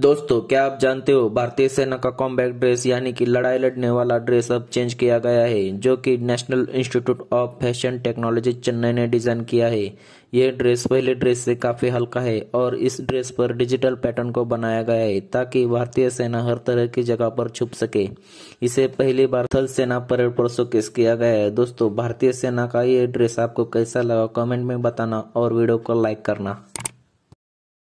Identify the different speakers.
Speaker 1: दोस्तों क्या आप जानते हो भारतीय सेना का कॉम्बैक ड्रेस यानी कि लड़ाई लड़ने वाला ड्रेस अब चेंज किया गया है जो कि National Institute of Fashion Technology Chennai ने डिजाइन किया है यह ड्रेस पहले ड्रेस से काफ़ी हल्का है और इस ड्रेस पर डिजिटल पैटर्न को बनाया गया है ताकि भारतीय सेना हर तरह की जगह पर छुप सके इसे पहली बार थल सेना परेड पर शोकेस किया गया है दोस्तों भारतीय सेना का यह ड्रेस आपको कैसा लगा कमेंट में बताना और वीडियो को लाइक करना